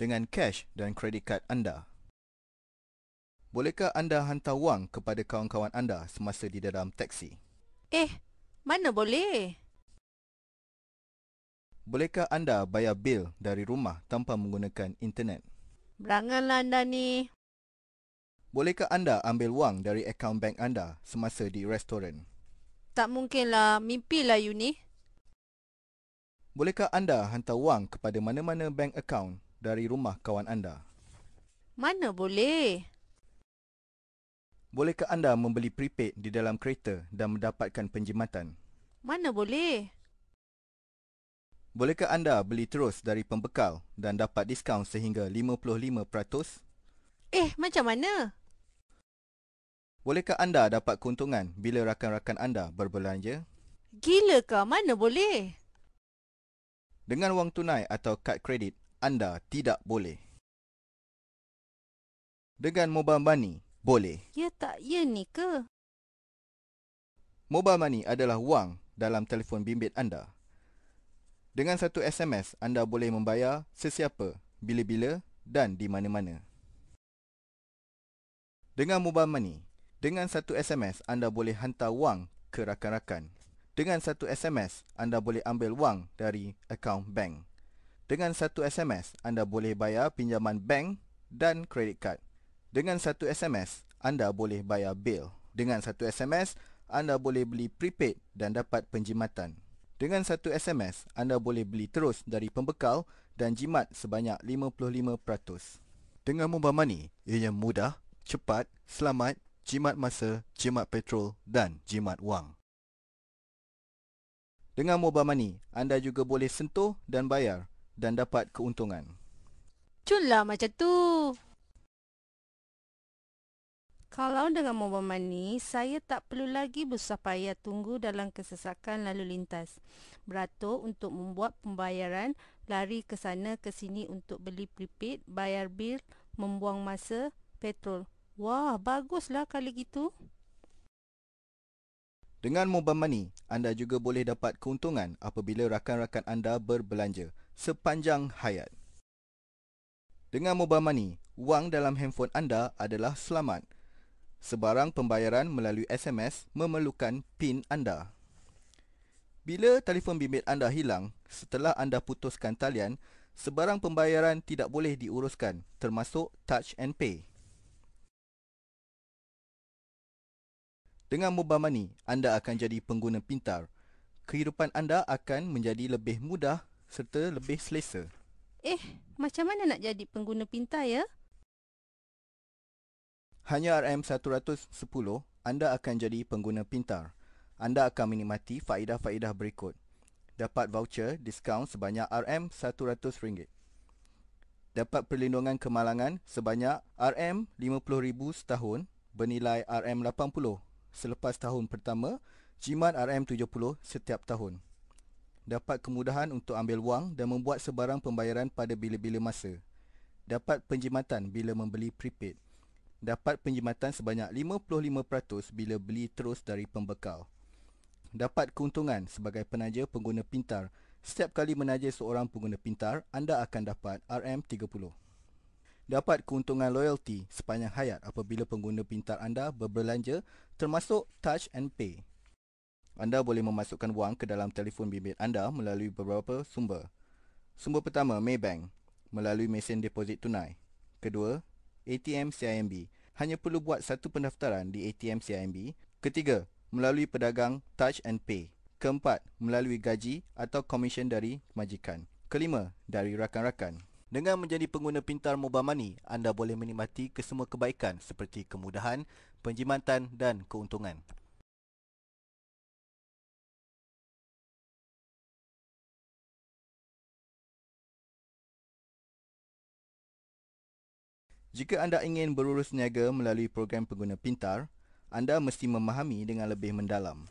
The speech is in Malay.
dengan cash dan kredit kad anda. Bolehkah anda hantar wang kepada kawan-kawan anda semasa di dalam teksi? Eh, mana boleh? Bolehkah anda bayar bil dari rumah tanpa menggunakan internet? Beranganlah anda ni. Bolehkah anda ambil wang dari akaun bank anda semasa di restoran? Tak mungkinlah. Mimpilah you ni. Bolehkah anda hantar wang kepada mana-mana bank account dari rumah kawan anda. Mana boleh? Bolehkah anda membeli prepaid di dalam kereta dan mendapatkan penjimatan? Mana boleh? Bolehkah anda beli terus dari pembekal dan dapat diskaun sehingga 55%? Eh, macam mana? Bolehkah anda dapat keuntungan bila rakan-rakan anda berbelanja? Gila kah? Mana boleh? Dengan wang tunai atau kad kredit, anda tidak boleh. Dengan mobile money, boleh. Ya tak, ya ni ke? Mobile money adalah wang dalam telefon bimbit anda. Dengan satu SMS, anda boleh membayar sesiapa, bila-bila dan di mana-mana. Dengan mobile money, dengan satu SMS, anda boleh hantar wang ke rakan-rakan. Dengan satu SMS, anda boleh ambil wang dari akaun bank. Dengan satu SMS, anda boleh bayar pinjaman bank dan kredit kad. Dengan satu SMS, anda boleh bayar bil. Dengan satu SMS, anda boleh beli prepaid dan dapat penjimatan. Dengan satu SMS, anda boleh beli terus dari pembekal dan jimat sebanyak 55%. Dengan Mobile Money, ianya mudah, cepat, selamat, jimat masa, jimat petrol dan jimat wang. Dengan Mobile Money, anda juga boleh sentuh dan bayar dan dapat keuntungan. Cunlah macam tu. Kalau dengan mobile money, saya tak perlu lagi bersusah payah tunggu dalam kesesakan lalu lintas. Beratur untuk membuat pembayaran, lari ke sana ke sini untuk beli prepaid, bayar bil, membuang masa, petrol. Wah, baguslah kali gitu. Dengan mobile money, anda juga boleh dapat keuntungan apabila rakan-rakan anda berbelanja sepanjang hayat. Dengan mobile money, wang dalam handphone anda adalah selamat. Sebarang pembayaran melalui SMS memerlukan PIN anda. Bila telefon bimbit anda hilang setelah anda putuskan talian, sebarang pembayaran tidak boleh diuruskan termasuk touch and pay. Dengan mobile money, anda akan jadi pengguna pintar. Kehidupan anda akan menjadi lebih mudah serta lebih selesa. Eh, macam mana nak jadi pengguna pintar ya? Hanya RM110, anda akan jadi pengguna pintar. Anda akan menikmati faedah-faedah berikut. Dapat voucher diskaun sebanyak RM100. Dapat perlindungan kemalangan sebanyak RM50,000 setahun bernilai RM80 selepas tahun pertama, jimat RM70 setiap tahun dapat kemudahan untuk ambil wang dan membuat sebarang pembayaran pada bila-bila masa. Dapat penjimatan bila membeli prepaid. Dapat penjimatan sebanyak 55% bila beli terus dari pembekal. Dapat keuntungan sebagai penaja pengguna pintar. Setiap kali menaja seorang pengguna pintar, anda akan dapat RM30. Dapat keuntungan loyalty sepanjang hayat apabila pengguna pintar anda berbelanja termasuk touch and pay anda boleh memasukkan wang ke dalam telefon bimbit anda melalui beberapa sumber. Sumber pertama, Maybank, melalui mesin deposit tunai. Kedua, ATM CIMB. Hanya perlu buat satu pendaftaran di ATM CIMB. Ketiga, melalui pedagang Touch and Pay. Keempat, melalui gaji atau komisen dari majikan. Kelima, dari rakan-rakan. Dengan menjadi pengguna pintar Mobile Money, anda boleh menikmati kesemua kebaikan seperti kemudahan, penjimatan dan keuntungan. Jika anda ingin berurus niaga melalui program pengguna pintar, anda mesti memahami dengan lebih mendalam.